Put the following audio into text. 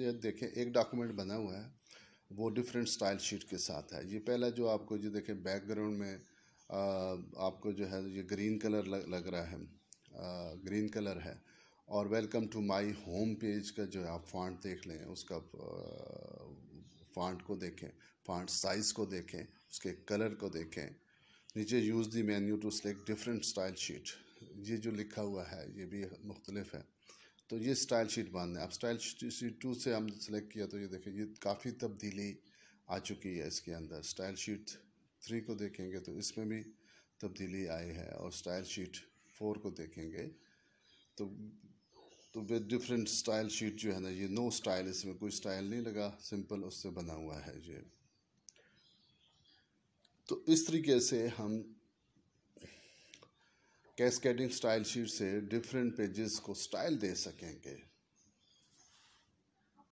ये देखें एक डॉक्यूमेंट बना हुआ है वो डिफरेंट स्टाइल शीट के साथ है ये पहला जो आपको जो देखें बैकग्राउंड में आ, आपको जो है ये ग्रीन कलर लग, लग रहा है आ, ग्रीन कलर है और welcome to my home page का जो है आप फॉन्ट देख लें उसका फॉन्ट को देखें फॉन्ट साइज़ को देखें उसके कलर को देखें नीचे use the menu to select different style sheet ये जो लिखा हुआ है ये भी मुख्तलिफ है तो ये स्टाइल शीट बांधना है अब स्टाइल शीट टू से हम सेलेक्ट किया तो ये देखें ये काफ़ी तब्दीली आ चुकी है इसके अंदर स्टाइल शीट थ्री को देखेंगे तो इसमें भी तब्दीली आई है और स्टाइल शीट फोर को देखेंगे तो तो वे डिफरेंट स्टाइल शीट जो है ना ये नो स्टाइल इसमें कोई स्टाइल नहीं लगा सिंपल उससे बना हुआ है ये तो इस तरीके से हम कैस्केडिंग स्टाइल शीट से डिफरेंट पेजेस को स्टाइल दे सकेंगे